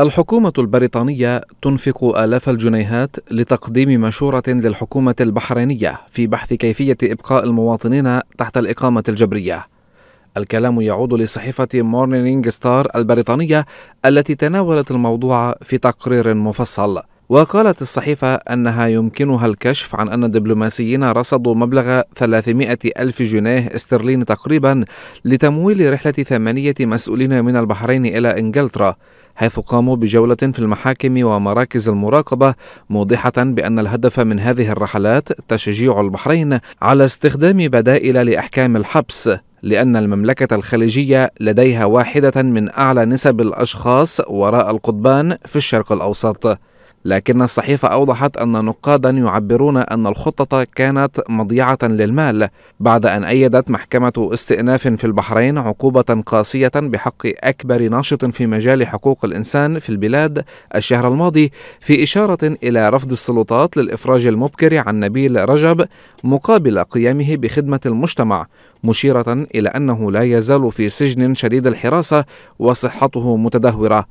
الحكومة البريطانية تنفق آلاف الجنيهات لتقديم مشورة للحكومة البحرينية في بحث كيفية إبقاء المواطنين تحت الإقامة الجبرية. الكلام يعود لصحيفة مورنينغ ستار البريطانية التي تناولت الموضوع في تقرير مفصل. وقالت الصحيفة أنها يمكنها الكشف عن أن الدبلوماسيين رصدوا مبلغ 300 ألف جنيه استرليني تقريبا لتمويل رحلة ثمانية مسؤولين من البحرين إلى إنجلترا حيث قاموا بجولة في المحاكم ومراكز المراقبة موضحة بأن الهدف من هذه الرحلات تشجيع البحرين على استخدام بدائل لأحكام الحبس لأن المملكة الخليجية لديها واحدة من أعلى نسب الأشخاص وراء القضبان في الشرق الأوسط لكن الصحيفة أوضحت أن نقادا يعبرون أن الخطة كانت مضيعة للمال بعد أن أيدت محكمة استئناف في البحرين عقوبة قاسية بحق أكبر ناشط في مجال حقوق الإنسان في البلاد الشهر الماضي في إشارة إلى رفض السلطات للإفراج المبكر عن نبيل رجب مقابل قيامه بخدمة المجتمع مشيرة إلى أنه لا يزال في سجن شديد الحراسة وصحته متدهورة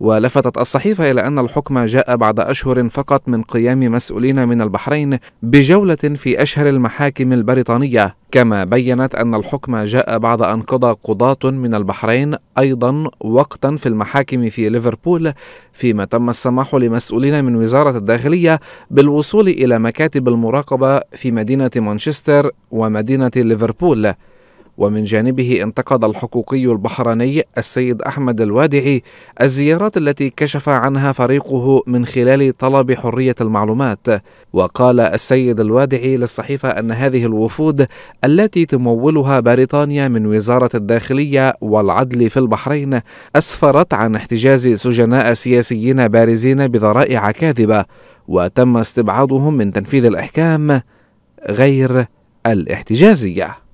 ولفتت الصحيفة إلى أن الحكم جاء بعد أشهر فقط من قيام مسؤولين من البحرين بجولة في أشهر المحاكم البريطانية كما بينت أن الحكم جاء بعد أن قضى قضاة من البحرين أيضا وقتا في المحاكم في ليفربول فيما تم السماح لمسؤولين من وزارة الداخلية بالوصول إلى مكاتب المراقبة في مدينة مانشستر ومدينة ليفربول ومن جانبه انتقد الحقوقي البحريني السيد أحمد الوادعي الزيارات التي كشف عنها فريقه من خلال طلب حرية المعلومات وقال السيد الوادعي للصحيفة أن هذه الوفود التي تمولها بريطانيا من وزارة الداخلية والعدل في البحرين أسفرت عن احتجاز سجناء سياسيين بارزين بذرائع كاذبة وتم استبعادهم من تنفيذ الأحكام غير الاحتجازيه